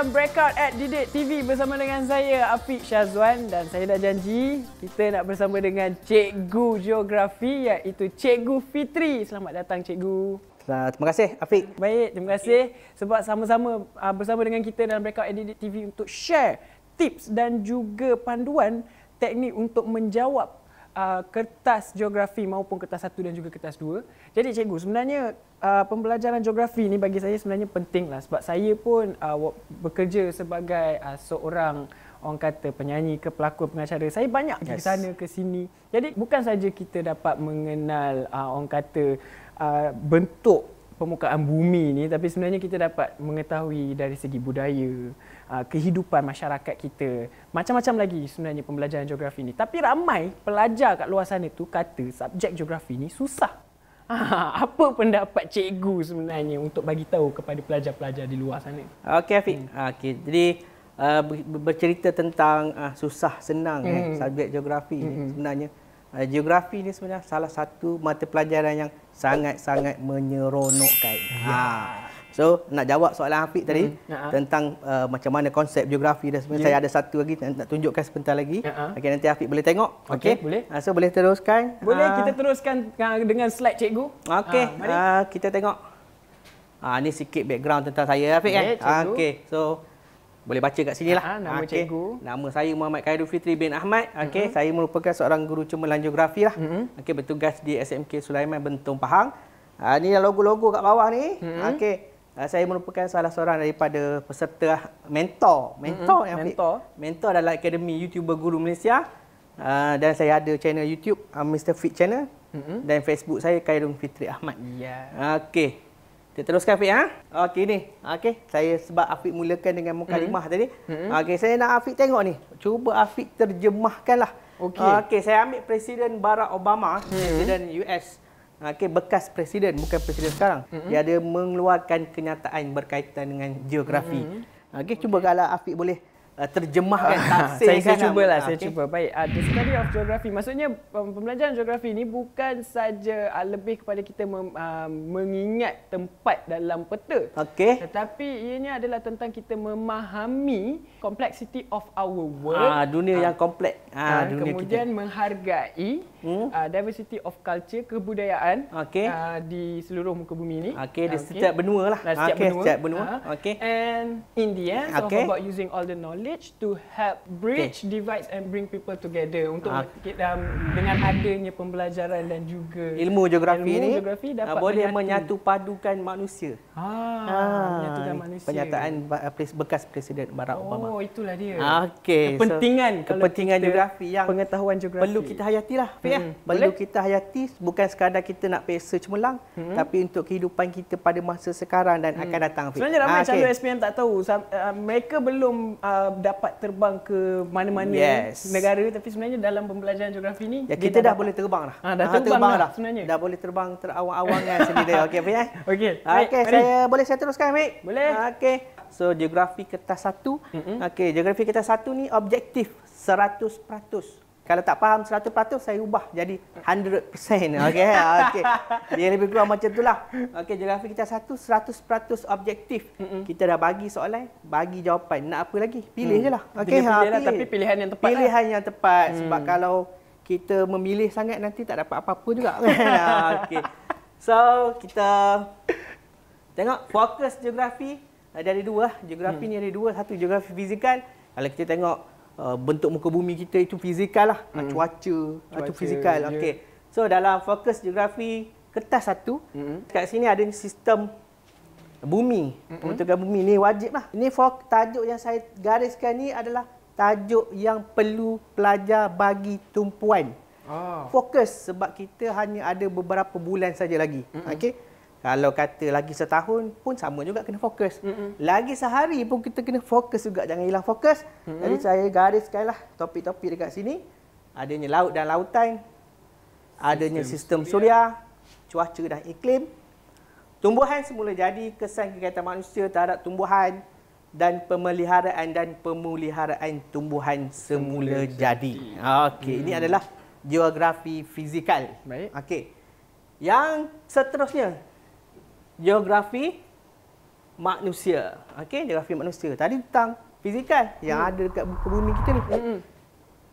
dalam Breakout at Didik TV bersama dengan saya Afiq Syazwan dan saya dah janji kita nak bersama dengan Cikgu Geografi iaitu Cikgu Fitri. Selamat datang Cikgu. Nah, terima kasih Afiq. Baik, terima kasih sebab sama-sama ah, bersama dengan kita dalam Breakout at Didik TV untuk share tips dan juga panduan teknik untuk menjawab uh, kertas geografi maupun kertas satu dan juga kertas dua. Jadi cikgu sebenarnya uh, pembelajaran geografi ni bagi saya sebenarnya penting lah. sebab saya pun uh, bekerja sebagai uh, seorang orang kata penyanyi ke pelakon pengacara. Saya banyak yes. ke sana ke sini. Jadi bukan saja kita dapat mengenal uh, orang kata uh, bentuk permukaan bumi ni tapi sebenarnya kita dapat mengetahui dari segi budaya ah, kehidupan masyarakat kita macam-macam lagi sebenarnya pembelajaran geografi ni tapi ramai pelajar kat luar sana tu kata subjek geografi ni susah apa pendapat cikgu sebenarnya untuk bagi tahu kepada pelajar-pelajar di luar sana okey afiq hmm. Ah, okey jadi ah, bercerita tentang susah senang eh, hmm. eh subjek geografi hmm. ni sebenarnya Eh, geografi ni sebenarnya salah satu mata pelajaran yang sangat-sangat menyeronokkan. Ya. Ha. So, nak jawab soalan Hafiz tadi hmm uh-huh. tentang uh, macam mana konsep geografi dan sebenarnya yeah. saya ada satu lagi nak, nak tunjukkan sebentar lagi. Uh-huh. Okey nanti Hafiz boleh tengok. Okey, okay. boleh. Ah, so boleh teruskan. Boleh uh. kita teruskan ah, dengan slide cikgu. Okey, uh, mari uh, kita tengok. Ini uh, sikit background tentang saya Hafiz okay, kan. Okey, so boleh baca kat sini lah. Ha, nama okay. cikgu. Nama saya Muhammad Khairul Fitri bin Ahmad. Okay. Mm-hmm. Saya merupakan seorang guru cuma lanjut lanjografi lah. Mm-hmm. Okay. Bertugas di SMK Sulaiman Bentong Pahang. Uh, ni logo-logo kat bawah ni. Mm-hmm. Okay. Uh, ah, saya merupakan salah seorang daripada peserta mentor. Mentor. Mm-hmm. Yang mentor. mentor dalam Akademi YouTuber Guru Malaysia. Uh, dan saya ada channel YouTube Mr. Fit Channel. Mm-hmm. Dan Facebook saya Khairul Fitri Ahmad. Yeah. Okay. Kita teruskan Afiq ha? Okey ni. Okey, saya sebab Afiq mulakan dengan mukadimah mm -hmm. tadi. Mm -hmm. Okey, saya nak Afiq tengok ni. Cuba Afiq terjemahkanlah. Okey. okay saya ambil Presiden Barack Obama, mm -hmm. Presiden US. Okey, bekas presiden, bukan presiden sekarang. Mm -hmm. Dia ada mengeluarkan kenyataan berkaitan dengan geografi. Mm -hmm. Okey, okay. cuba kalau Afiq boleh Uh, terjemahkan kan? tafsir saya, saya kan cuba lah ah, saya okay. cuba baik uh, the study of geography maksudnya um, pembelajaran geografi ni bukan saja uh, lebih kepada kita mem, uh, mengingat tempat dalam peta okey tetapi ianya adalah tentang kita memahami complexity of our world uh, dunia uh, yang ah. kompleks uh, uh, dunia kemudian kita. menghargai hmm? uh, diversity of culture kebudayaan okay. uh, di seluruh muka bumi ni okey uh, di setiap benua lah setiap okay, benua setiap benua uh, okey and in the end so okay. how about using all the knowledge bridge to help bridge okay. divides and bring people together untuk ah. kita uh. Um, dengan adanya pembelajaran dan juga ilmu geografi ilmu ni geografi ah, dapat boleh menyatu padukan manusia. Ha, ha menyatukan Pernyataan eh, bekas presiden Barack oh, Obama. Oh itulah dia. Okey. Kepentingan so, kepentingan kita geografi yang pengetahuan geografi. Perlu kita hayatilah. Ya. Hmm. Ya? Perlu boleh? kita hayati bukan sekadar kita nak pesa cemerlang hmm. tapi untuk kehidupan kita pada masa sekarang dan hmm. akan datang. Sebenarnya ramai calon okay. SPM tak tahu uh, mereka belum uh, dapat terbang ke mana-mana yes. negara tapi sebenarnya dalam pembelajaran geografi ni ya, kita dah, dah boleh terbang dah. Ha, dah ha, terbang, terbang dah, dah sebenarnya. Dah boleh terbang terawang-awang kan sendiri. Okey, okey. Okey. Okey, saya boleh saya teruskan, Mik? Boleh. Okey. So geografi kertas 1. Mm-hmm. Okey, geografi kertas 1 ni objektif 100% kalau tak faham 100% saya ubah jadi 100% okey ha, okey dia lebih kurang macam itulah okey geografi kita satu 100% objektif kita dah bagi soalan bagi jawapan nak apa lagi pilih hmm. je lah okey ha, lah, pilih. tapi pilihan yang tepat pilihan lah. yang tepat mm. sebab kalau kita memilih sangat nanti tak dapat apa-apa juga ha, okey so kita tengok fokus geografi ada dua lah. geografi hmm. ni ada dua satu geografi fizikal kalau kita tengok uh, bentuk muka bumi kita itu fizikal lah. Mm. Cuaca, ah, cuaca itu fizikal. Yeah. Okay. So dalam fokus geografi kertas satu, mm-hmm. kat sini ada sistem bumi. Mm-hmm. Pembentukan bumi ni wajib lah. Ini fok- tajuk yang saya gariskan ni adalah tajuk yang perlu pelajar bagi tumpuan. Oh. Fokus sebab kita hanya ada beberapa bulan saja lagi. Mm-hmm. Okay. Kalau kata lagi setahun pun sama juga kena fokus. Mm -mm. Lagi sehari pun kita kena fokus juga. Jangan hilang fokus. Mm -mm. Jadi saya gariskan lah topik-topik dekat sini. Adanya laut dan lautan. Adanya sistem, sistem suria. Cuaca dan iklim. Tumbuhan semula jadi kesan kegiatan manusia terhadap tumbuhan. Dan pemeliharaan dan pemuliharaan tumbuhan semula, semula jadi. jadi. Okey, mm. ini hmm. adalah geografi fizikal. Baik. Okey. Yang seterusnya, geografi manusia. Okey, geografi manusia. Tadi tentang fizikal yang hmm. ada dekat muka bumi kita ni. Hmm.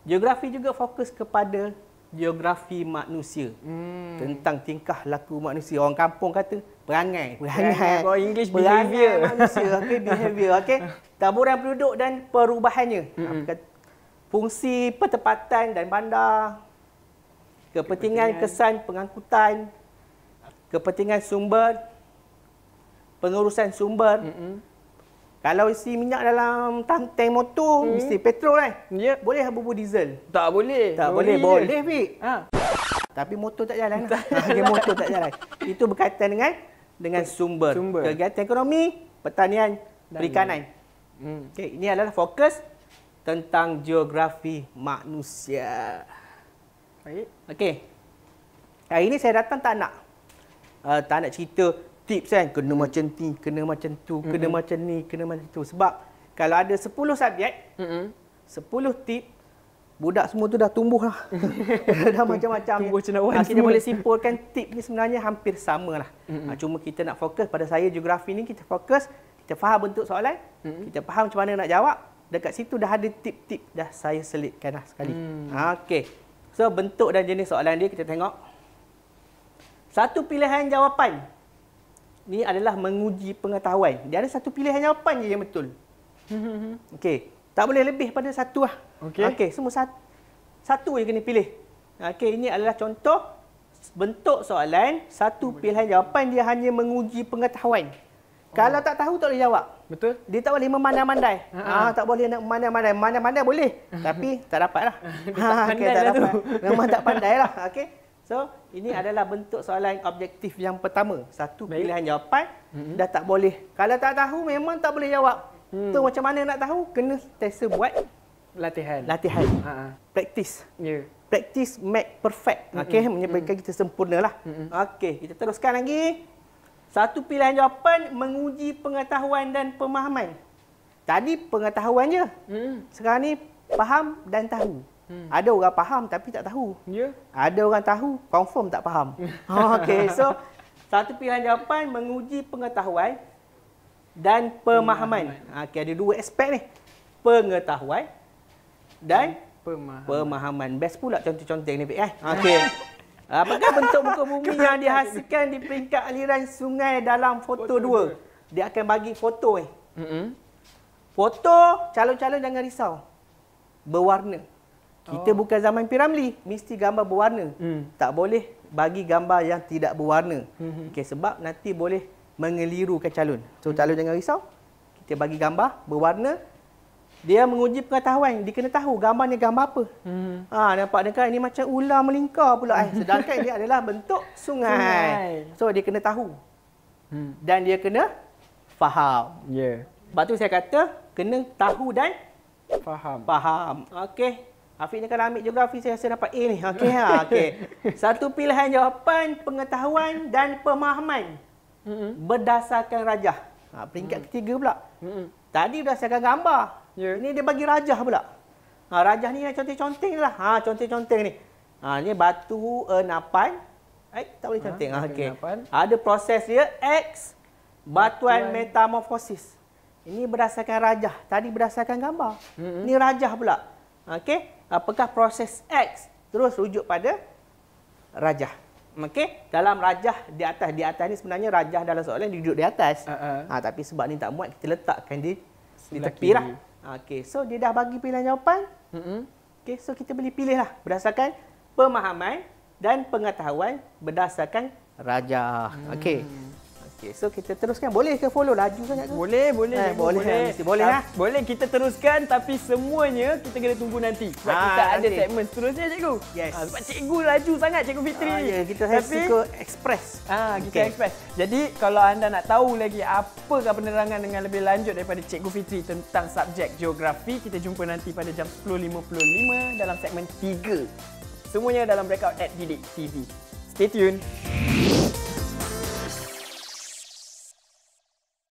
Geografi juga fokus kepada geografi manusia. Hmm. Tentang tingkah laku manusia. Orang kampung kata perangai. Perangai. Kau English perangai behavior. manusia. Okey, behavior. Okey. Taburan penduduk dan perubahannya. Hmm. Fungsi pertempatan dan bandar. Kepentingan, kepentingan kesan pengangkutan. Kepentingan sumber pengurusan sumber. Mm-hmm. Kalau isi minyak dalam tang tank motor, mm-hmm. mesti petrol kan? Eh? Yep. Boleh bubuh diesel? Tak boleh. Tak boleh. Boleh, boleh Fik. Ha. Tapi motor tak jalan. Lah. Tak motor tak jalan. Itu berkaitan dengan dengan sumber. sumber. Kegiatan ekonomi, pertanian, Dan perikanan. Hmm. Okay, ini adalah fokus tentang geografi manusia. Baik. Okey. Hari ini saya datang tak nak uh, tak nak cerita tips kan kena hmm. macam ni kena macam tu mm-hmm. kena hmm. macam ni kena macam tu sebab kalau ada 10 subjek mm-hmm. 10 tip budak semua tu dah tumbuh lah dah macam-macam tumbuh cenderawan ah, kita boleh simpulkan tip ni sebenarnya hampir sama lah mm-hmm. Ah, cuma kita nak fokus pada saya geografi ni kita fokus kita faham bentuk soalan mm-hmm. kita faham macam mana nak jawab dekat situ dah ada tip-tip dah saya selitkan lah sekali mm. Okay. so bentuk dan jenis soalan dia kita tengok satu pilihan jawapan ni adalah menguji pengetahuan. Dia ada satu pilihan jawapan je yang betul. Okey. Tak boleh lebih pada satu lah. Okey. Okay, semua satu. Satu yang kena pilih. Okey, ini adalah contoh bentuk soalan. Satu pilihan jawapan dia hanya menguji pengetahuan. Oh. Kalau tak tahu, tak boleh jawab. Betul. Dia tak boleh memandai-mandai. Ha, ha. Ah, tak boleh nak memandai-mandai. Memandai-mandai boleh. Tapi tak dapat lah. Dia tak ha, pandai okay, tak lah dapat. tu. Memang tak pandai lah. Okey. So, ini adalah bentuk soalan objektif yang pertama. Satu Baik. pilihan jawapan hmm. dah tak boleh. Kalau tak tahu memang tak boleh jawab. Hmm. Tu macam mana nak tahu? Kena sentiasa buat latihan. Latihan. Ha. -ha. Praktis. Ya. Yeah. Praktis make perfect. Hmm. Okey, menyebabkan hmm. kita sempurnalah. Hmm. Okey, kita teruskan lagi. Satu pilihan jawapan menguji pengetahuan dan pemahaman. Tadi pengetahuan je. Hmm. Sekarang ni faham dan tahu. Hmm. Ada orang faham tapi tak tahu. Yeah. Ada orang tahu confirm tak faham. Oh, okay, so satu pilihan jawapan menguji pengetahuan dan pemahaman. pemahaman. Ah, Okey, ada dua aspek ni. Pengetahuan dan pemahaman. pemahaman. Best pula contoh-contoh ni, eh. Okay. Apakah bentuk muka bumi yang dihasilkan di peringkat aliran sungai dalam foto 2? Dia akan bagi foto ni. Eh. Mm-hmm. Foto calon-calon jangan risau. Berwarna. Kita oh. bukan zaman piramli, mesti gambar berwarna. Hmm. Tak boleh bagi gambar yang tidak berwarna. Hmm. Okay, sebab nanti boleh mengelirukan calon. So, calon hmm. jangan risau. Kita bagi gambar berwarna. Dia menguji pengetahuan. Dia kena tahu gambar ni gambar apa. Hmm. Ha, nampak dekat ini macam ular melingkar pula. Hmm. Sedangkan ini adalah bentuk sungai. sungai. So, dia kena tahu. Hmm. Dan dia kena faham. Yeah. Sebab tu saya kata, kena tahu dan faham. faham. Okey. Afiq ni kalau ambil geografi saya rasa dapat A ni. Okey ha, okey. Satu pilihan jawapan pengetahuan dan pemahaman. Berdasarkan rajah. Ha, peringkat ketiga pula. Mm-hmm. Tadi berdasarkan gambar. Yeah. Ini dia bagi rajah pula. Ha, rajah ni yang conteng-conteng lah. Ha, conteng-conteng ni. Ha, ni batu uh, napan. Eh, tak boleh conteng. Ha, ha okay. Ada proses dia. X. Batuan, metamorfosis. Ini berdasarkan rajah. Tadi berdasarkan gambar. Ini rajah pula. Ha, okey apakah proses X terus rujuk pada rajah. Okey, dalam rajah di atas di atas ni sebenarnya rajah dalam soalan duduk di atas. Uh -uh. Ha, tapi sebab ni tak muat kita letakkan dia di tepi lah. Ha, okey, so dia dah bagi pilihan jawapan. Mm -hmm. Okey, so kita boleh pilihlah berdasarkan pemahaman dan pengetahuan berdasarkan rajah. Hmm. Okey. Okay, so kita teruskan. Boleh ke follow laju sangat ke? Boleh, boleh. Eh, boleh, boleh. Mesti boleh lah. Boleh, kita teruskan tapi semuanya kita kena tunggu nanti. Sebab ah, kita ada okay. segmen seterusnya, cikgu. Yes. Ah, sebab cikgu laju sangat, cikgu Fitri. Ah, ya, yeah, kita tapi, have express. Ah, kita okay. express. Jadi, kalau anda nak tahu lagi apakah penerangan dengan lebih lanjut daripada cikgu Fitri tentang subjek geografi, kita jumpa nanti pada jam 10.55 dalam segmen 3. Semuanya dalam breakout at Didik TV. Stay tuned.